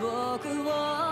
僕を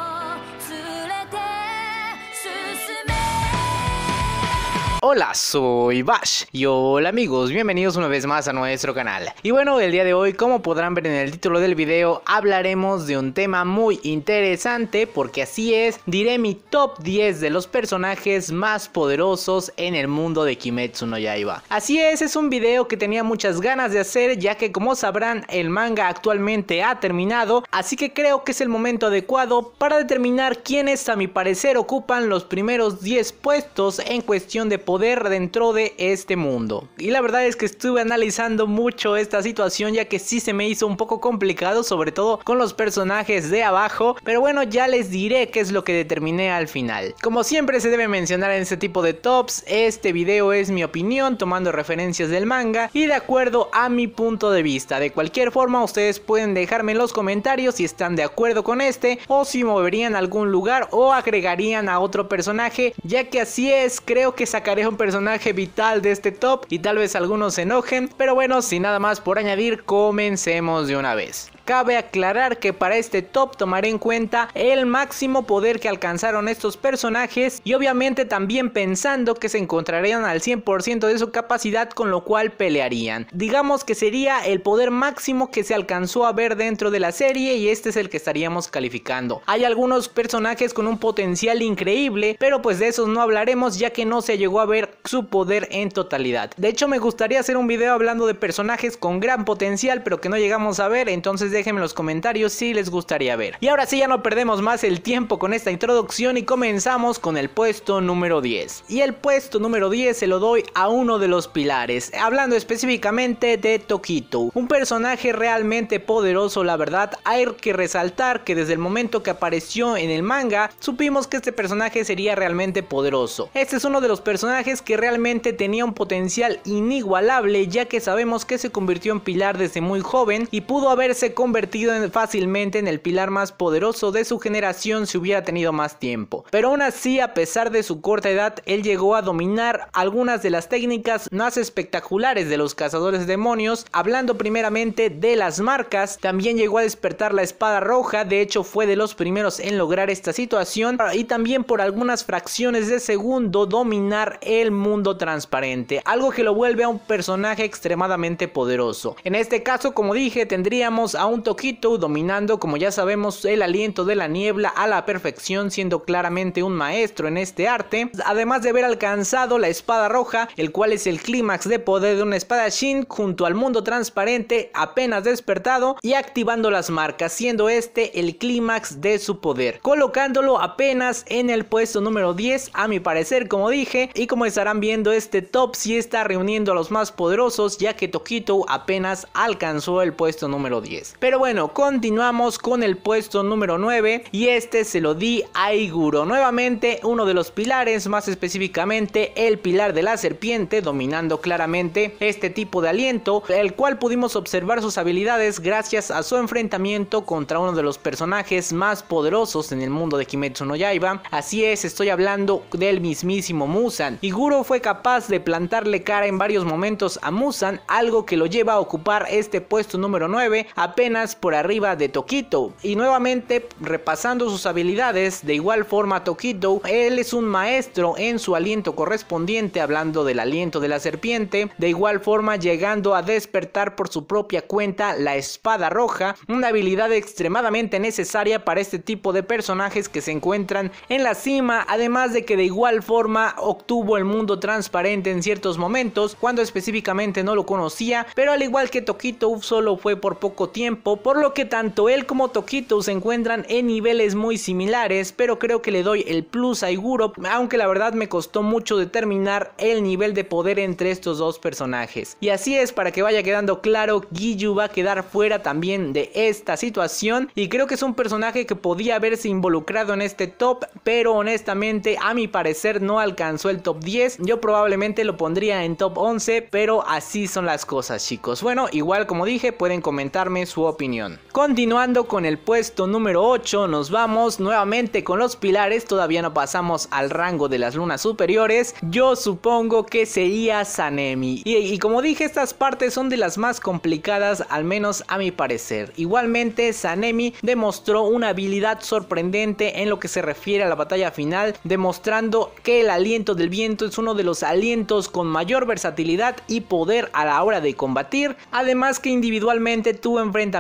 Hola, soy Bash y hola amigos, bienvenidos una vez más a nuestro canal. Y bueno, el día de hoy, como podrán ver en el título del video, hablaremos de un tema muy interesante porque así es, diré mi top 10 de los personajes más poderosos en el mundo de Kimetsu no Yaiba. Así es, es un video que tenía muchas ganas de hacer ya que como sabrán el manga actualmente ha terminado, así que creo que es el momento adecuado para determinar quiénes a mi parecer ocupan los primeros 10 puestos en cuestión de poder poder dentro de este mundo. Y la verdad es que estuve analizando mucho esta situación ya que sí se me hizo un poco complicado, sobre todo con los personajes de abajo, pero bueno, ya les diré qué es lo que determiné al final. Como siempre se debe mencionar en este tipo de tops, este video es mi opinión tomando referencias del manga y de acuerdo a mi punto de vista. De cualquier forma, ustedes pueden dejarme en los comentarios si están de acuerdo con este o si moverían algún lugar o agregarían a otro personaje, ya que así es, creo que sacaré es un personaje vital de este top y tal vez algunos se enojen, pero bueno, sin nada más por añadir, comencemos de una vez. Cabe aclarar que para este top tomaré en cuenta el máximo poder que alcanzaron estos personajes y obviamente también pensando que se encontrarían al 100% de su capacidad con lo cual pelearían. Digamos que sería el poder máximo que se alcanzó a ver dentro de la serie y este es el que estaríamos calificando. Hay algunos personajes con un potencial increíble, pero pues de esos no hablaremos ya que no se llegó a ver su poder en totalidad. De hecho me gustaría hacer un video hablando de personajes con gran potencial pero que no llegamos a ver, entonces déjenme en los comentarios si les gustaría ver. Y ahora sí, ya no perdemos más el tiempo con esta introducción y comenzamos con el puesto número 10. Y el puesto número 10 se lo doy a uno de los pilares, hablando específicamente de Tokito, un personaje realmente poderoso, la verdad, hay que resaltar que desde el momento que apareció en el manga, supimos que este personaje sería realmente poderoso. Este es uno de los personajes que realmente tenía un potencial inigualable, ya que sabemos que se convirtió en pilar desde muy joven y pudo haberse convertido fácilmente en el pilar más poderoso de su generación si hubiera tenido más tiempo. Pero aún así, a pesar de su corta edad, él llegó a dominar algunas de las técnicas más espectaculares de los cazadores demonios, hablando primeramente de las marcas, también llegó a despertar la espada roja, de hecho fue de los primeros en lograr esta situación y también por algunas fracciones de segundo dominar el mundo transparente, algo que lo vuelve a un personaje extremadamente poderoso. En este caso, como dije, tendríamos a un un toquito, dominando, como ya sabemos, el aliento de la niebla a la perfección, siendo claramente un maestro en este arte, además de haber alcanzado la espada roja, el cual es el clímax de poder de una espada Shin junto al mundo transparente apenas despertado y activando las marcas, siendo este el clímax de su poder, colocándolo apenas en el puesto número 10 a mi parecer como dije y como estarán viendo este top si sí está reuniendo a los más poderosos ya que Tokito apenas alcanzó el puesto número 10. Pero bueno, continuamos con el puesto número 9 y este se lo di a Iguro. Nuevamente uno de los pilares, más específicamente el pilar de la serpiente, dominando claramente este tipo de aliento, el cual pudimos observar sus habilidades gracias a su enfrentamiento contra uno de los personajes más poderosos en el mundo de Kimetsu no Yaiba. Así es, estoy hablando del mismísimo Musan. Iguro fue capaz de plantarle cara en varios momentos a Musan, algo que lo lleva a ocupar este puesto número 9 apenas por arriba de Toquito. Y nuevamente repasando sus habilidades, de igual forma Toquito, él es un maestro en su aliento correspondiente, hablando del aliento de la serpiente, de igual forma llegando a despertar por su propia cuenta la espada roja, una habilidad extremadamente necesaria para este tipo de personajes que se encuentran en la cima, además de que de igual forma obtuvo el mundo transparente en ciertos momentos, cuando específicamente no lo conocía, pero al igual que Toquito solo fue por poco tiempo por lo que tanto él como Tokito se encuentran en niveles muy similares, pero creo que le doy el plus a Iguro, aunque la verdad me costó mucho determinar el nivel de poder entre estos dos personajes. Y así es, para que vaya quedando claro, Giyu va a quedar fuera también de esta situación y creo que es un personaje que podía haberse involucrado en este top, pero honestamente a mi parecer no alcanzó el top 10, yo probablemente lo pondría en top 11, pero así son las cosas chicos. Bueno, igual como dije, pueden comentarme su opinión. Continuando con el puesto número 8, nos vamos nuevamente con los pilares, todavía no pasamos al rango de las lunas superiores, yo supongo que sería Sanemi. Y, como dije, estas partes son de las más complicadas, al menos a mi parecer. Igualmente, Sanemi demostró una habilidad sorprendente en lo que se refiere a la batalla final, demostrando que el aliento del viento es uno de los alientos con mayor versatilidad y poder a la hora de combatir, además que individualmente tuvo enfrente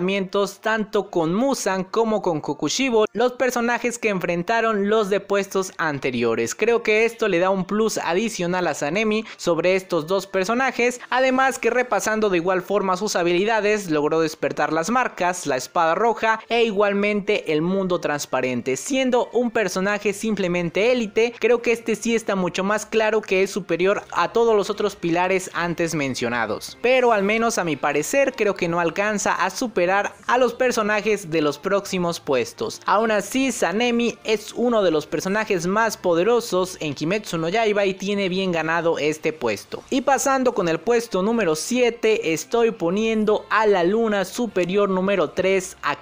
tanto con Musan como con Kokushibo, los personajes que enfrentaron los depuestos anteriores. Creo que esto le da un plus adicional a Sanemi sobre estos dos personajes, además que repasando de igual forma sus habilidades logró despertar las marcas, la espada roja e igualmente el mundo transparente. Siendo un personaje simplemente élite, creo que este sí está mucho más claro que es superior a todos los otros pilares antes mencionados. Pero al menos a mi parecer creo que no alcanza a superar a los personajes de los próximos puestos. Aún así, Sanemi es uno de los personajes más poderosos en Kimetsu no Yaiba y tiene bien ganado este puesto. Y pasando con el puesto número 7, estoy poniendo a la luna superior número 3 a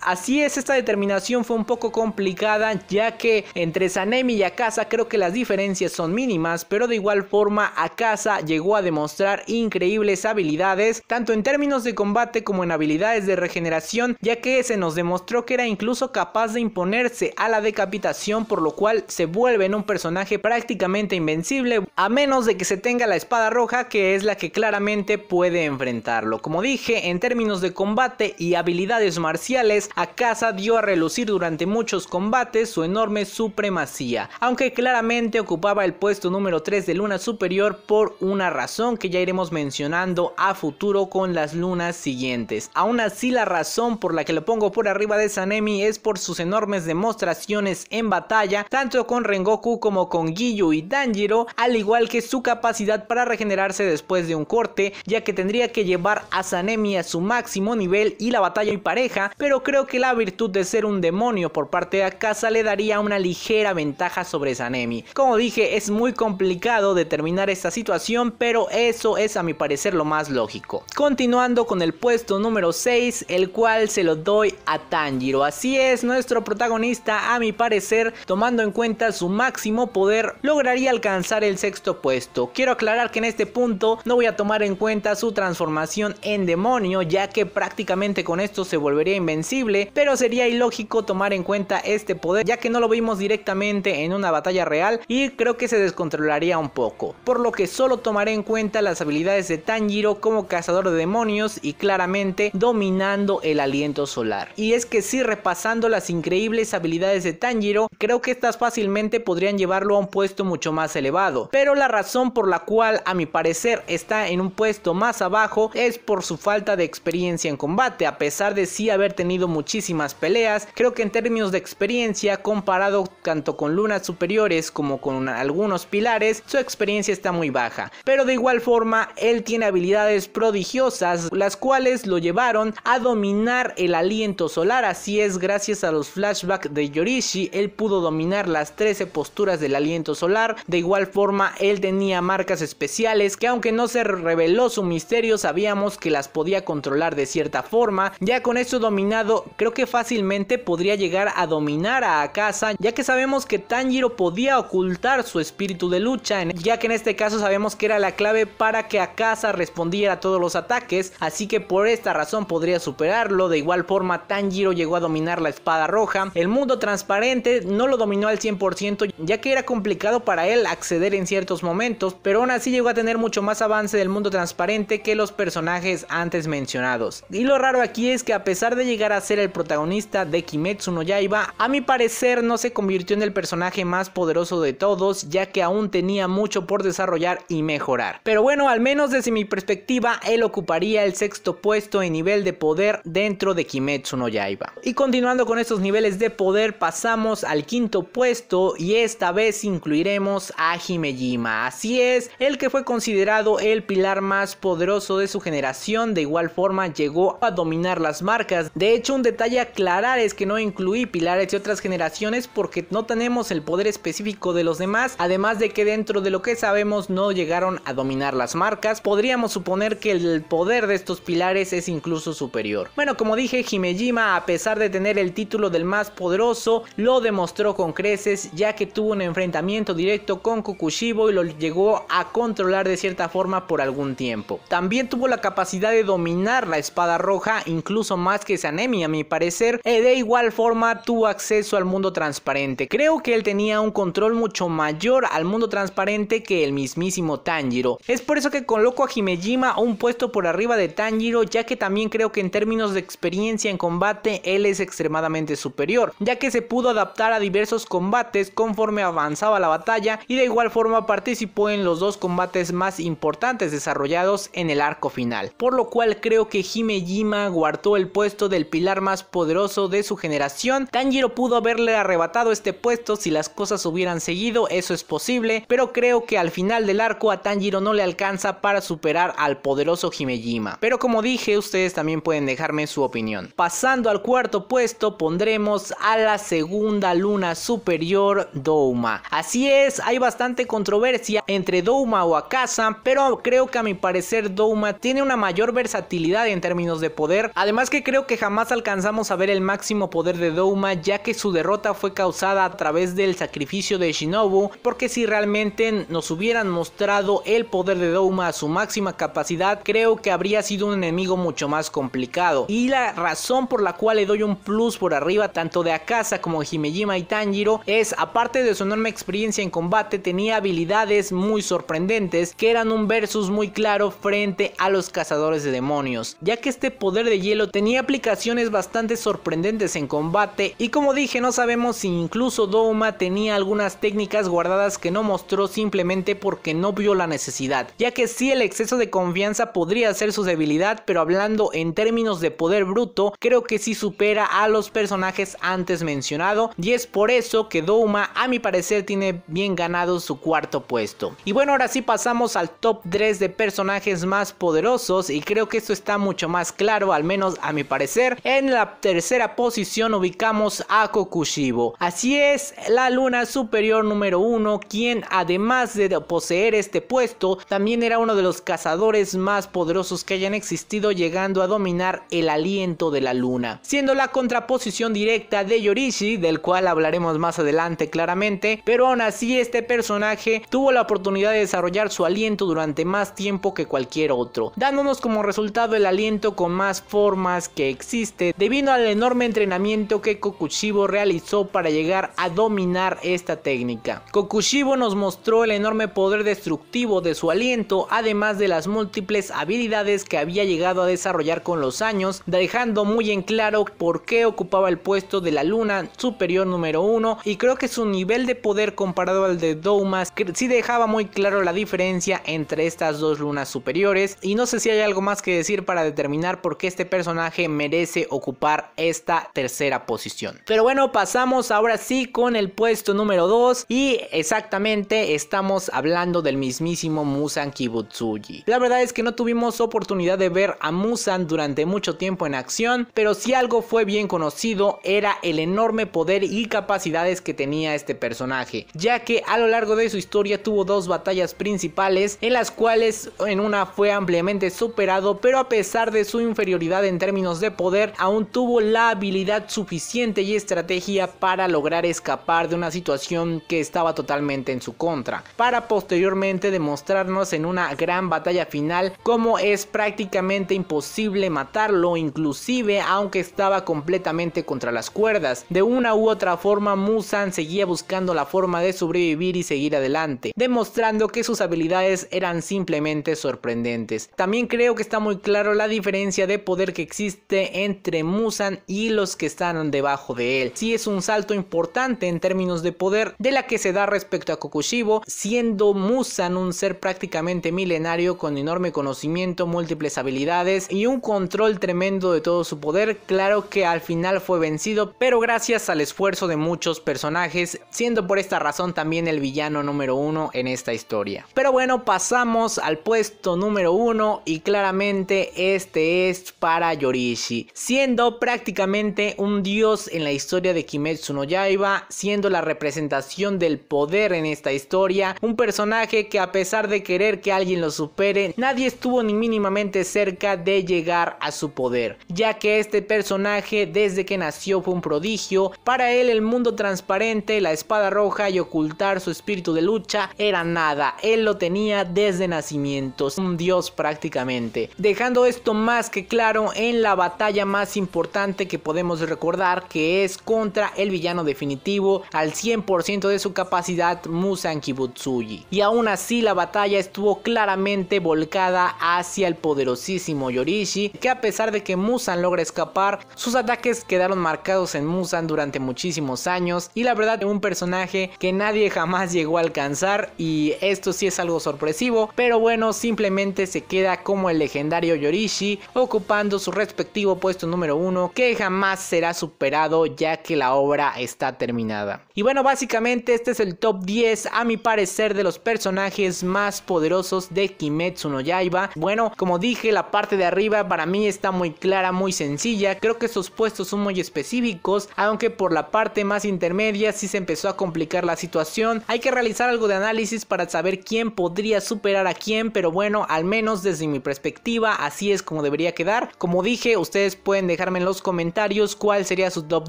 Así es, esta determinación fue un poco complicada ya que entre Sanemi y Akasa creo que las diferencias son mínimas, pero de igual forma Akasa llegó a demostrar increíbles habilidades, tanto en términos de combate como en habilidades de regeneración ya que se nos demostró que era incluso capaz de imponerse a la decapitación por lo cual se vuelve en un personaje prácticamente invencible a menos de que se tenga la espada roja que es la que claramente puede enfrentarlo. Como dije en términos de combate y habilidades marciales Akasa dio a relucir durante muchos combates su enorme supremacía aunque claramente ocupaba el puesto número 3 de luna superior por una razón que ya iremos mencionando a futuro con las lunas siguientes así la razón por la que lo pongo por arriba de Sanemi es por sus enormes demostraciones en batalla, tanto con Rengoku como con Giyu y Danjiro, al igual que su capacidad para regenerarse después de un corte, ya que tendría que llevar a Sanemi a su máximo nivel y la batalla y pareja, pero creo que la virtud de ser un demonio por parte de Akasa le daría una ligera ventaja sobre Sanemi. Como dije, es muy complicado determinar esta situación, pero eso es a mi parecer lo más lógico. Continuando con el puesto número 6, el cual se lo doy a Tanjiro. Así es, nuestro protagonista, a mi parecer, tomando en cuenta su máximo poder, lograría alcanzar el sexto puesto. Quiero aclarar que en este punto no voy a tomar en cuenta su transformación en demonio, ya que prácticamente con esto se volvería invencible, pero sería ilógico tomar en cuenta este poder, ya que no lo vimos directamente en una batalla real y creo que se descontrolaría un poco. Por lo que solo tomaré en cuenta las habilidades de Tanjiro como cazador de demonios y claramente dominando el aliento solar. Y es que si repasando las increíbles habilidades de Tanjiro, creo que estas fácilmente podrían llevarlo a un puesto mucho más elevado. Pero la razón por la cual a mi parecer está en un puesto más abajo es por su falta de experiencia en combate. A pesar de sí haber tenido muchísimas peleas, creo que en términos de experiencia, comparado tanto con lunas superiores como con algunos pilares, su experiencia está muy baja. Pero de igual forma, él tiene habilidades prodigiosas, las cuales lo llevaron a dominar el aliento solar. Así es, gracias a los flashbacks de Yorishi, él pudo dominar las 13 posturas del aliento solar. De igual forma, él tenía marcas especiales que aunque no se reveló su misterio, sabíamos que las podía controlar de cierta forma. Ya con esto dominado, creo que fácilmente podría llegar a dominar a Akasa, ya que sabemos que Tanjiro podía ocultar su espíritu de lucha, ya que en este caso sabemos que era la clave para que Akasa respondiera a todos los ataques, así que por esta razón podría superarlo, de igual forma Tanjiro llegó a dominar la espada roja, el mundo transparente no lo dominó al 100% ya que era complicado para él acceder en ciertos momentos, pero aún así llegó a tener mucho más avance del mundo transparente que los personajes antes mencionados. Y lo raro aquí es que a pesar de llegar a ser el protagonista de Kimetsu no Yaiba, a mi parecer no se convirtió en el personaje más poderoso de todos, ya que aún tenía mucho por desarrollar y mejorar. Pero bueno, al menos desde mi perspectiva, él ocuparía el sexto puesto en nivel de poder dentro de Kimetsu no Yaiba. Y continuando con estos niveles de poder pasamos al quinto puesto y esta vez incluiremos a Himejima. Así es, el que fue considerado el pilar más poderoso de su generación de igual forma llegó a dominar las marcas. De hecho un detalle a aclarar es que no incluí pilares de otras generaciones porque no tenemos el poder específico de los demás además de que dentro de lo que sabemos no llegaron a dominar las marcas. Podríamos suponer que el poder de estos pilares es incluso superior. Bueno, como dije, Himejima, a pesar de tener el título del más poderoso, lo demostró con creces, ya que tuvo un enfrentamiento directo con kokushibo y lo llegó a controlar de cierta forma por algún tiempo. También tuvo la capacidad de dominar la espada roja, incluso más que Sanemi a mi parecer, y de igual forma tuvo acceso al mundo transparente. Creo que él tenía un control mucho mayor al mundo transparente que el mismísimo Tanjiro. Es por eso que coloco a Himejima un puesto por arriba de Tanjiro, ya que también creo que en términos de experiencia en combate él es extremadamente superior, ya que se pudo adaptar a diversos combates conforme avanzaba la batalla y de igual forma participó en los dos combates más importantes desarrollados en el arco final, por lo cual creo que Himejima guardó el puesto del pilar más poderoso de su generación, Tanjiro pudo haberle arrebatado este puesto si las cosas hubieran seguido, eso es posible, pero creo que al final del arco a Tanjiro no le alcanza para superar al poderoso Himejima, pero como dije ustedes también pueden dejarme su opinión. Pasando al cuarto puesto pondremos a la segunda luna superior Douma. Así es, hay bastante controversia entre Douma o Akasa, pero creo que a mi parecer Douma tiene una mayor versatilidad en términos de poder, además que creo que jamás alcanzamos a ver el máximo poder de Douma ya que su derrota fue causada a través del sacrificio de Shinobu, porque si realmente nos hubieran mostrado el poder de Douma a su máxima capacidad, creo que habría sido un enemigo mucho más complicado. Y la razón por la cual le doy un plus por arriba tanto de Akasa como de Himejima y Tanjiro es, aparte de su enorme experiencia en combate, tenía habilidades muy sorprendentes que eran un versus muy claro frente a los cazadores de demonios, ya que este poder de hielo tenía aplicaciones bastante sorprendentes en combate y como dije no sabemos si incluso Douma tenía algunas técnicas guardadas que no mostró simplemente porque no vio la necesidad, ya que sí el exceso de confianza podría ser su debilidad, pero hablando en en términos de poder bruto, creo que sí supera a los personajes antes mencionado y es por eso que Douma a mi parecer tiene bien ganado su cuarto puesto. Y bueno, ahora sí pasamos al top 3 de personajes más poderosos y creo que esto está mucho más claro, al menos a mi parecer. En la tercera posición ubicamos a Kokushibo. Así es, la luna superior número 1, quien además de poseer este puesto, también era uno de los cazadores más poderosos que hayan existido llegando a dominar el aliento de la luna, siendo la contraposición directa de Yorishi, del cual hablaremos más adelante claramente, pero aún así este personaje tuvo la oportunidad de desarrollar su aliento durante más tiempo que cualquier otro, dándonos como resultado el aliento con más formas que existe, debido al enorme entrenamiento que Kokushibo realizó para llegar a dominar esta técnica. Kokushibo nos mostró el enorme poder destructivo de su aliento, además de las múltiples habilidades que había llegado a desarrollar con los años, dejando muy en claro por qué ocupaba el puesto de la luna superior número 1 y creo que su nivel de poder comparado al de Douma sí dejaba muy claro la diferencia entre estas dos lunas superiores y no sé si hay algo más que decir para determinar por qué este personaje merece ocupar esta tercera posición. Pero bueno, pasamos ahora sí con el puesto número 2 y exactamente estamos hablando del mismísimo Musan Kibutsuji. La verdad es que no tuvimos oportunidad de ver a Musan durante mucho tiempo en acción, pero si algo fue bien conocido era el enorme poder y capacidades que tenía este personaje, ya que a lo largo de su historia tuvo dos batallas principales en las cuales en una fue ampliamente superado, pero a pesar de su inferioridad en términos de poder, aún tuvo la habilidad suficiente y estrategia para lograr escapar de una situación que estaba totalmente en su contra, para posteriormente demostrarnos en una gran batalla final como es prácticamente imposible matarlo, inclusive aunque estaba completamente contra las cuerdas. De una u otra forma, Musan seguía buscando la forma de sobrevivir y seguir adelante, demostrando que sus habilidades eran simplemente sorprendentes. También creo que está muy claro la diferencia de poder que existe entre Musan y los que están debajo de él. Si es un salto importante en términos de poder de la que se da respecto a Kokushibo, siendo Musan un ser prácticamente milenario con enorme conocimiento, múltiples habilidades y un control tremendo de todo su poder, claro que al final fue vencido, pero gracias al esfuerzo de muchos personajes, siendo por esta razón también el villano número uno en esta historia. Pero bueno, pasamos al puesto número uno y claramente este es para Yorishi, siendo prácticamente un dios en la historia de Kimetsu no Yaiba, siendo la representación del poder en esta historia, un personaje que a pesar de querer que alguien lo supere, nadie estuvo ni mínimamente cerca de llegar a su poder, ya que este personaje desde que nació fue un prodigio, para él el mundo transparente, la espada roja y ocultar su espíritu de lucha era nada, él lo tenía desde nacimiento, un dios prácticamente, dejando esto más que claro en la batalla más importante que podemos recordar que es contra el villano definitivo al 100% de su capacidad Musan Kibutsuji. Y aún así la batalla estuvo claramente volcada hacia el poderosísimo Yorishi que a pesar de que Musan logra escapar, sus ataques quedaron marcados en Musan durante muchísimos años y la verdad un personaje que nadie jamás llegó a alcanzar y esto sí es algo sorpresivo, pero bueno, simplemente se queda como el legendario Yorishi ocupando su respectivo puesto número uno que jamás será superado ya que la obra está terminada. Y bueno, básicamente este es el top 10 a mi parecer de los personajes más poderosos de Kimetsu no Yaiba. Bueno, como dije, la parte de arriba para mí está muy clara, muy sencilla. Creo que esos puestos son muy específicos, aunque por la parte más intermedia sí se empezó a complicar la situación. Hay que realizar algo de análisis para saber quién podría superar a quién, pero bueno, al menos desde mi perspectiva, así es como debería quedar. Como dije, ustedes pueden dejarme en los comentarios cuál sería su top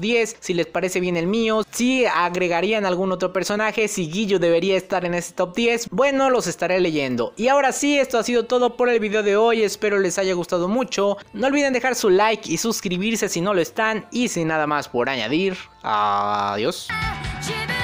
10, si les parece bien el mío, si agregarían algún otro personaje, si Guillo debería estar en ese top 10. Bueno, los estaré leyendo. Y ahora sí, esto ha sido todo por el video de hoy, espero les haya gustado mucho. No olviden dejar su like y suscribirse si no lo están. Y sin nada más por añadir, adiós. Ah,